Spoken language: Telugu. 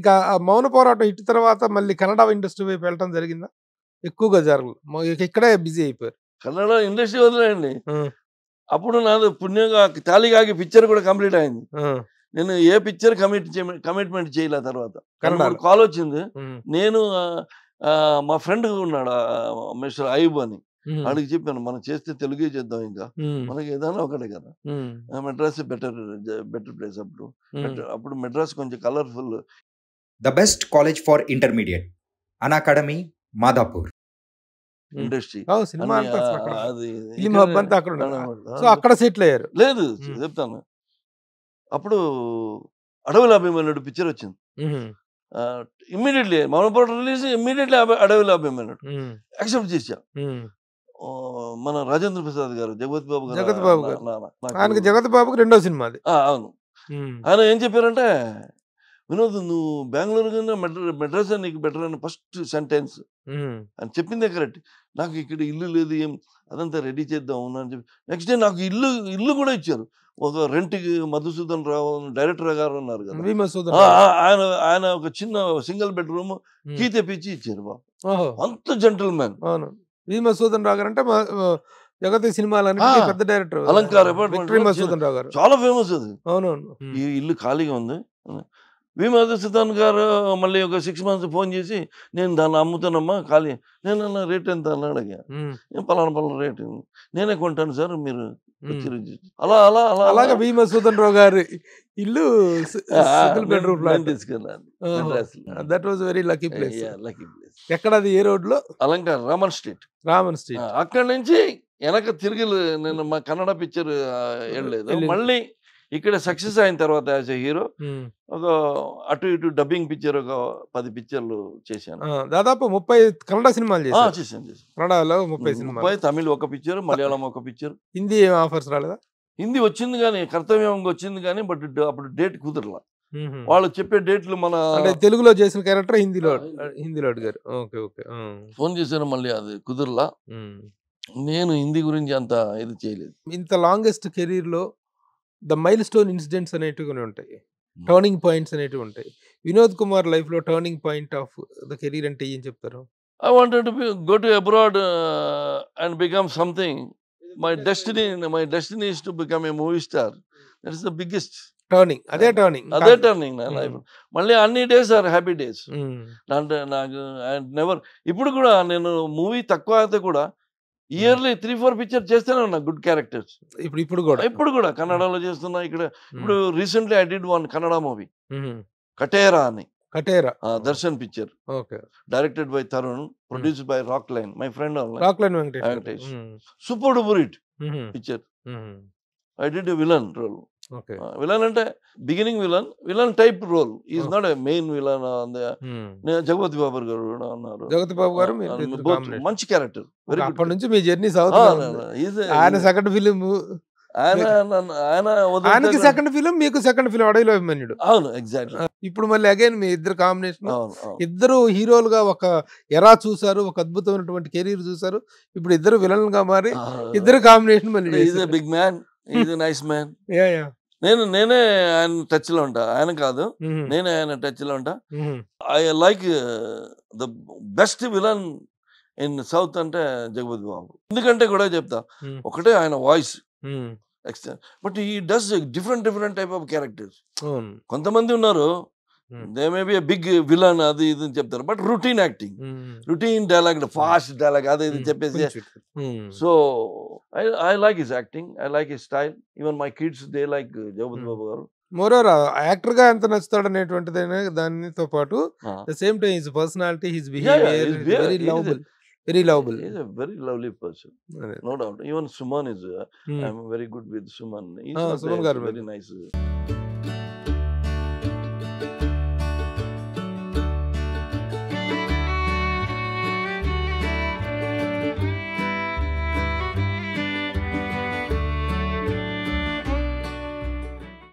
ఇక ఆ మౌన పోరాటం ఇటు తర్వాత మళ్ళీ కన్నడ ఇండస్ట్రీ వైపు వెళ్ళడం జరిగిందా ఎక్కువగా జరగదు ఇక్కడే బిజీ అయిపోయారు కన్నడ ఇండస్ట్రీ వదిలేయండి అప్పుడు నాది పుణ్యంగా తాలిగాకి పిక్చర్ కూడా కంప్లీట్ అయింది నేను ఏ పిక్చర్ కమిట్ కమిట్మెంట్ చేయలే తర్వాత కాల్ వచ్చింది నేను మా ఫ్రెండ్ ఉన్నాడు మిస్టర్ అయ్యూబ్ అని అడిగి చెప్పాను మనం చేస్తే తెలుగే చేద్దాం ఇంకా మనకి ఏదైనా ఒకటే కదా మెడ్రాస్ బెటర్ బెటర్ ప్లేస్ అప్పుడు అప్పుడు మెడ్రాస్ కొంచెం colourful the best college for intermediate Unacademy Madhapur hmm. Industry cinema అక్కడ సో అక్కడ సీట్లు అయ్యారు లేదు hmm. చెప్తాను అప్పుడు అడవుల అభిమానుడు పిక్చర్ వచ్చింది ఇమ్మీడియట్లీ మౌనపురం release immediately Adavilo Abhimanyudu accept చేసా మన రాజేంద్ర ప్రసాద్ గారు జగపతి బాబు గారు జగత్ బాబు గారు జగత్ బాబుకి రెండో సినిమా అవును hmm. ఆయన ఏం చెప్పారంటే వినోద్ నువ్వు బెంగళూరు కన్నా మెడ్రా మెడ్రాస్ నీకు బెటర్ అని ఫస్ట్ సెంటెన్స్ అని చెప్పిందే కరెక్ట్ నాకు ఇక్కడ ఇల్లు లేదు ఏం అదంతా రెడీ చేద్దాం అవునా అని చెప్పి నెక్స్ట్ డే నాకు ఇల్లు ఇల్లు కూడా ఇచ్చారు ఒక రెంట్కి మధుసూదన్ రావు డైరెక్టర్ గారు ఉన్నారు కదా ఆయన ఆయన ఒక చిన్న సింగిల్ బెడ్రూమ్ కీ తెప్పించి ఇచ్చారు బాబు అంత జెంటల్ మ్యాన్ భీమసూదన్ రావు గారు అంటే జగతి సినిమాలు పెద్ద డైరెక్టర్ చాలా ఫేమస్ అది అవునవును ఈ ఇల్లు ఖాళీగా ఉంది వి సుతన్ గారు మళ్ళీ ఒక సిక్స్ మంత్స్ ఫోన్ చేసి నేను దాన్ని అమ్ముతానమ్మా ఖాళీ నేను అలా రేట్ ఎంత అని అడిగా పలానా పలానా రేట్ నేనే కొంటాను సార్ మీరు అలా అలా అలా అలాగే భీమా సుతన్ రావు గారి ఇల్లు single bedroom plan that was very lucky place lucky place ఎక్కడ అది ఏ రోడ్ లో అలంకార్ రామన్ స్ట్రీట్ రామన్ స్ట్రీట్ అక్కడ నుంచి వెనక తిరిగి నేను మా కన్నడ పిక్చర్ వెళ్ళలేదు మళ్ళీ ఇక్కడ సక్సెస్ అయిన తర్వాత యాజ్ ఎ హీరో ఒక అటు ఇటు డబ్బింగ్ పిక్చర్ ఒక పది పిక్చర్లు చేశాను దాదాపు ముప్పై కన్నడ సినిమాలు చేశాను చేశాను కన్నడలో ముప్పై ముప్పై తమిళ్ ఒక పిక్చర్ మలయాళం ఒక పిక్చర్ హిందీ ఆఫర్స్ రాలేదా హిందీ వచ్చింది కానీ కర్తవ్యం వచ్చింది కానీ బట్ అప్పుడు డేట్ కుదరలా వాళ్ళు చెప్పే డేట్లు మన తెలుగులో చేసిన క్యారెక్టర్ హిందీలో హిందీలో అడిగారు ఓకే ఓకే ఫోన్ చేశాను మళ్ళీ అది కుదరలా నేను హిందీ గురించి అంత ఇది చేయలేదు ఇంత లాంగెస్ట్ కెరీర్లో ద మైల్ స్టోన్ ఇన్సిడెంట్స్ అనేటివి ఉంటాయి టర్నింగ్ పాయింట్స్ అనేటివి ఉంటాయి వినోద్ కుమార్ లైఫ్లో turning point of the career అంటే ఏం చెప్తారు I wanted to go to abroad and become something my destiny my destiny is to become a movie star that is the biggest turning అదే టర్నింగ్ అదే టర్నింగ్ నా లైఫ్ మళ్ళీ అన్ని డేస్ ఆర్ హ్యాపీ డేస్ అంటే నాకు నెవర్ ఇప్పుడు కూడా నేను మూవీ తక్కువ అయితే కూడా ఇయర్లీ త్రీ ఫోర్ పిక్చర్ చేస్తూనే ఉన్నా గుడ్ క్యారెక్టర్స్ ఇప్పుడు ఇప్పుడు కూడా ఇప్పుడు కూడా కన్నడలో చేస్తున్నా ఇక్కడ ఇప్పుడు recently I did one Kannada movie Katera అని Katera Darshan picture okay directed by Tarun produce by Rockline my friend Rockline super duper picture I did villain role villain అంటే beginning villain villain type role is not a main villain Jagapathi Babu గారు కూడా అన్నారు జగపతి బాబు గారు మంచి క్యారెక్టర్ అప్పటి నుంచి మీ జర్నీ ఆయన సెకండ్ ఫిలిం ఆయన ఆయన సెకండ్ ఫిలిం మీకు సెకండ్ ఫిలిం అడవిలో అభిమన్యుడు అవును ఎగ్జాక్ట్ ఇప్పుడు మళ్ళీ అగైన్ మీ ఇద్దరు కాంబినేషన్ ఇద్దరు హీరోలుగా ఒక ఎరా చూసారు ఒక అద్భుతమైనటువంటి కెరీర్ చూసారు ఇప్పుడు ఇద్దరు విలన్ గా మారి ఇద్దరు కాంబినేషన్ మళ్ళీ big man is nice man నేను నేనే ఆయన టచ్ లో ఉంటా ఆయన కాదు mm-hmm. నేనే ఆయన టచ్ లో ఉంటా I like the best villain in south అంటే జగపతి బాబు ఎందుకంటే కూడా చెప్తా mm. ఒకటే ఆయన voice but he does different different type of characters కొంతమంది ఉన్నారు they may be big villain అది ఇది అని చెప్తారు but routine acting routine dialogue fast dialogue అది ఇది hmm. చెప్పేసి so I I like his acting I like his style even my kids they like Jagapathi Babu గారు మోరోవర్ యాక్టర్ గా ఎంత నచ్చుతాడు అనేటువంటిదైనా దానితో పాటు the same time his personality his behaviour very lovable very lovable very lovely person no doubt even Suman is very good with Suman very nice